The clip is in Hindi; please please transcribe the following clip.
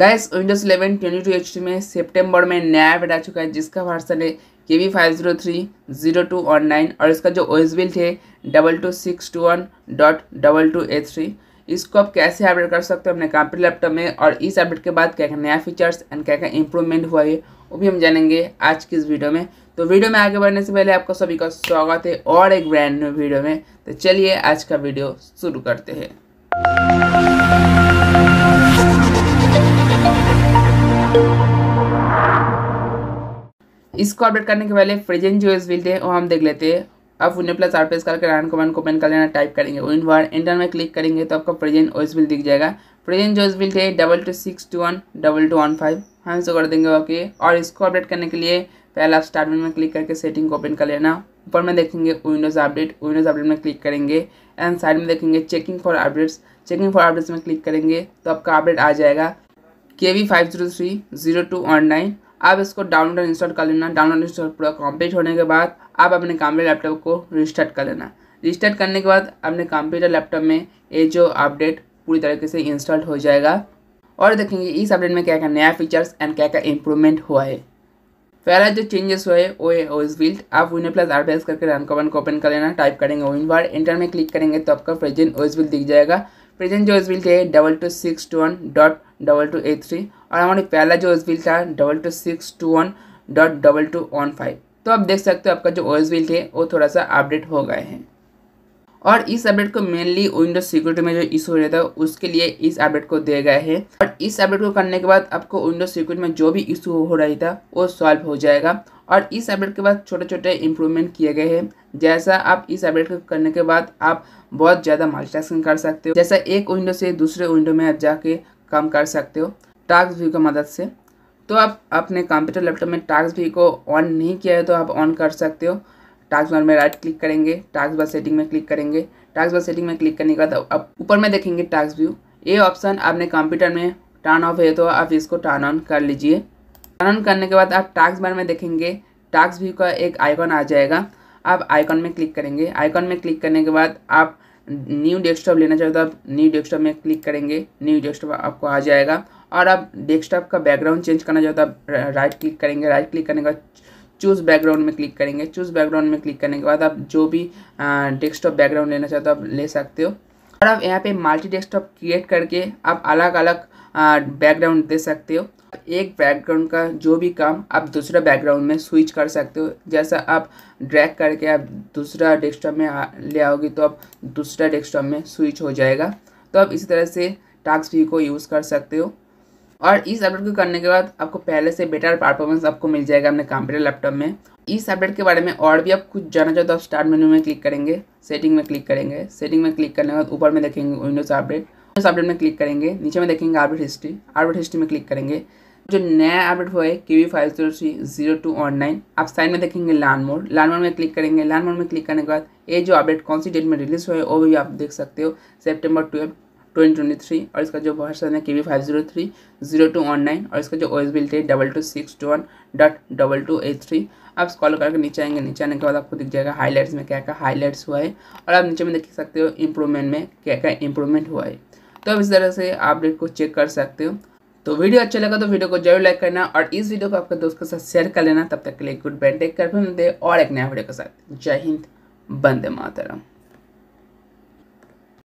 gas Windows eleven twenty two H में सेप्टेम्बर में नया अपडेट आ चुका है जिसका वर्सन है K we five zero three zero two one nine और इसका जो ओइस बिल्ट है double two six two one dot double two eight three इसको आप कैसे अपडेट कर सकते हो अपने कंप्यूटर लैपटॉप में और इस अपडेट के बाद क्या क्या नया फीचर्स एंड क्या क्या इंप्रूवमेंट हुआ है वो भी हम जानेंगे आज की इस वीडियो में तो वीडियो में आगे बढ़ने से पहले आपका सभी का स्वागत है और एक ब्रांड न्यू वीडियो में तो चलिए आज का वीडियो शुरू करते हैं इसको अपडेट करने के पहले प्रेजेंट जो इस बिल्ड है वो हम देख लेते हैं आप उन्हें प्लस आर प्रेस करके रन कमांड को ओपन कर लेना टाइप करेंगे विन वार इंटर में क्लिक करेंगे तो आपको प्रेजेंट ओएस बिल दिख जाएगा प्रेजेंट जो बिल्ड है double two six two one double two one five हम इसको कर देंगे ओके और इसको अपडेट करने के लिए पहले आप स्टार्ट में क्लिक करके सेटिंग को ओपन कर लेना ऊपर में देखेंगे विंडोज़ अपडेट विंडोज़ अपडेट में क्लिक करेंगे एंड साइड में देखेंगे checking for updates checking for updates में क्लिक करेंगे तो आपका अपडेट आ जाएगा K we five zero three zero two one nine आप इसको डाउनलोड और इंस्टॉल कर लेना डाउनलोड इंस्टॉल पूरा कंप्लीट होने के बाद आप अपने कंप्यूटर लैपटॉप को रिस्टार्ट कर लेना रिस्टार्ट करने के बाद अपने कंप्यूटर लैपटॉप में ये जो अपडेट पूरी तरीके से इंस्टॉल हो जाएगा और देखेंगे इस अपडेट में क्या क्या नया फीचर्स एंड क्या क्या इंप्रूवमेंट हुआ है पहला जो चेंजेस हुए वो है ओएस बिल्ड आप विन प्लस आर करके रन कमन को ओपन कर लेना टाइप करेंगे विन बार इंटर में क्लिक करेंगे तो आपका प्रेजेंट ओएस बिल्ड दिख जाएगा प्रेजेंट जो ओएस बिल्ड है double two six two one dot double two eight three और हमारी पहला जो ओस बिल था double two six two one dot double two one five तो आप देख सकते हो आपका जो ओएस बिल थे वो थोड़ा सा अपडेट हो गए हैं और इस अपडेट को मेनली विंडोज सिक्योरिटी में जो इशू हो रहा था उसके लिए इस अपडेट को दिया गया है और इस अपडेट को करने के बाद आपको विंडोज सिक्योरिटी में जो भी इशू हो रही था वो सॉल्व हो जाएगा और इस अपडेट के बाद छोटे छोटे इम्प्रूवमेंट किए गए हैं जैसा आप इस अपडेट को करने के बाद आप बहुत ज़्यादा मल्टीटास्किंग कर सकते हो जैसा एक विंडो से दूसरे विंडो में आप जाके काम कर सकते हो टास्क व्यू की मदद से तो आप अपने कंप्यूटर लैपटॉप में टास्क व्यू को ऑन नहीं किया है तो आप ऑन कर सकते हो टास्क बार में राइट क्लिक करेंगे टास्क बार सेटिंग में क्लिक करेंगे टास्क बार सेटिंग में क्लिक तो करने के बाद आप ऊपर में देखेंगे टास्क व्यू ये ऑप्शन आपने कंप्यूटर में टर्न ऑफ है तो आप इसको टर्न ऑन कर लीजिए टर्न ऑन करने के बाद आप टास्क बार में देखेंगे टास्क व्यू का एक आइकॉन आ जाएगा आप आइकॉन में क्लिक करेंगे आइकॉन में क्लिक करने के बाद आप न्यू डेस्कटॉप लेना चाहते हो तो आप न्यू डेस्कटॉप में क्लिक करेंगे न्यू डेस्कटॉप आपको आ जाएगा और तो आप डेस्कटॉप का बैकग्राउंड चेंज करना चाहते हो आप राइट क्लिक करेंगे राइट क्लिक करने के बाद चूज़ बैकग्राउंड में क्लिक करेंगे चूज़ बैकग्राउंड में क्लिक करने के बाद आप जो भी डेस्कटॉप बैकग्राउंड लेना चाहते हो तो आप ले सकते हो और आप यहाँ पे मल्टी डेस्कटॉप क्रिएट करके आप अलग अलग बैकग्राउंड दे सकते हो एक बैकग्राउंड का जो भी काम आप दूसरा बैकग्राउंड में स्विच कर सकते हो जैसा आप ड्रैग करके आप दूसरा डेस्कटॉप में ले आओगे तो आप दूसरा डेस्कटॉप में स्विच हो जाएगा तो आप इसी तरह से टास्क व्यू को यूज़ कर सकते हो और इस अपडेट को करने के बाद आपको पहले से बेटर परफॉर्मेंस आपको मिल जाएगा अपने कंप्यूटर लैपटॉप में इस अपडेट के बारे में और भी आप कुछ जाना चाहते हो तो आप स्टार्ट मेन्यू में क्लिक करेंगे सेटिंग में क्लिक करेंगे सेटिंग में क्लिक करने के बाद ऊपर में देखेंगे विंडोज अपडेट विंडोज अपडेट में क्लिक करेंगे नीचे में देखेंगे अपडेट हिस्ट्री अपडेट हिस्ट्री में क्लिक करेंगे जो नया अपडेट हुआ है K we five zero three zero two one nine आप साइड में देखेंगे लान मोड लान मोड में क्लिक करेंगे लान मोड में क्लिक करने के बाद ये जो अपडेट कौन सी डेट में रिलीज हुआ है वो भी आप देख सकते हो September twelve twenty twenty three और इसका जो वर्सन है K we five zero three zero two one nine और इसका जो ओ एस बिल है double two six two one dot double two eight three आप स्कॉल करके नीचे आएंगे नीचे आने के बाद आपको दिख जाएगा हाईलाइट्स में क्या क्या हाईलाइट्स हुआ है और आप नीचे में देख सकते हो इम्प्रूवमेंट में क्या क्या इंप्रूवमेंट हुआ है तो आप इस तरह से अपडेट को चेक कर सकते हो तो वीडियो अच्छा लगा तो वीडियो को जरूर लाइक करना और इस वीडियो को आपके दोस्त के साथ शेयर कर लेना तब तक के लिए गुड बैंड टेक कर फिर मिलते और एक नया वीडियो के साथ जय हिंद बंदे मातरम